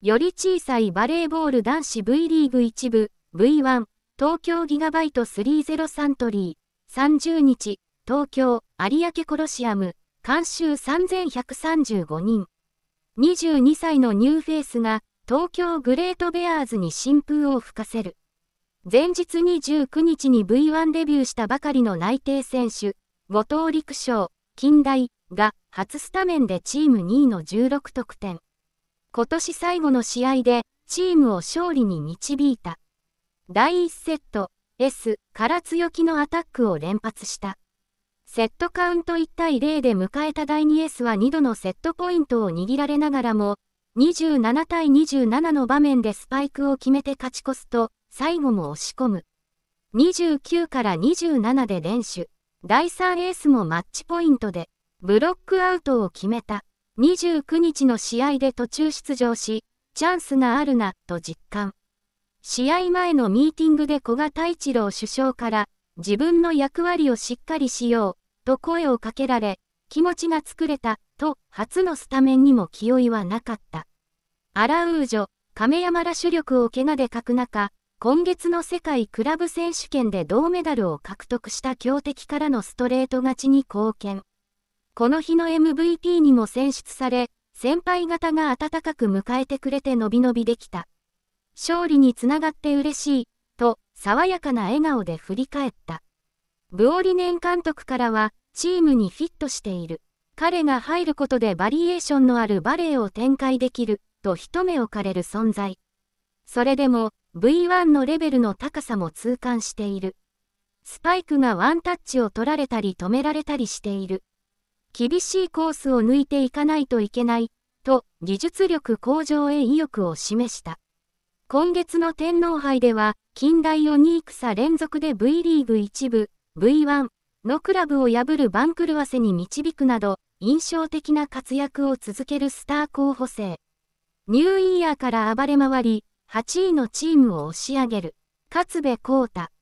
より小さいバレーボール男子 V リーグ1部 V1 東京ギガバイト30サントリー30日東京有明コロシアム監修3135人22歳のニューフェイスが東京グレートベアーズに新風を吹かせる前日29日に V1 デビューしたばかりの内定選手後藤陸将近代が初スタメンでチーム2位の16得点今年最後の試合でチームを勝利に導いた。第1セット、S から強気のアタックを連発した。セットカウント1対0で迎えた第 2S は2度のセットポイントを握られながらも、27対27の場面でスパイクを決めて勝ち越すと、最後も押し込む。29から27で連取。第3エースもマッチポイントで、ブロックアウトを決めた。29日の試合で途中出場し、チャンスがあるな、と実感。試合前のミーティングで古賀太一郎首相から、自分の役割をしっかりしよう、と声をかけられ、気持ちが作れた、と、初のスタメンにも気負いはなかった。アラウージョ、亀山ら主力を怪我で欠く中、今月の世界クラブ選手権で銅メダルを獲得した強敵からのストレート勝ちに貢献。この日の MVP にも選出され、先輩方が温かく迎えてくれてのびのびできた。勝利につながって嬉しい、と、爽やかな笑顔で振り返った。ブオリネン監督からは、チームにフィットしている。彼が入ることでバリエーションのあるバレエを展開できる、と一目置かれる存在。それでも、V1 のレベルの高さも痛感している。スパイクがワンタッチを取られたり止められたりしている。厳しいコースを抜いていかないといけない、と技術力向上へ意欲を示した。今月の天皇杯では、近代を2さ、連続で V リーグ1部、V1 のクラブを破る番狂わせに導くなど、印象的な活躍を続けるスター候補生。ニューイヤーから暴れ回り、8位のチームを押し上げる。勝部康太。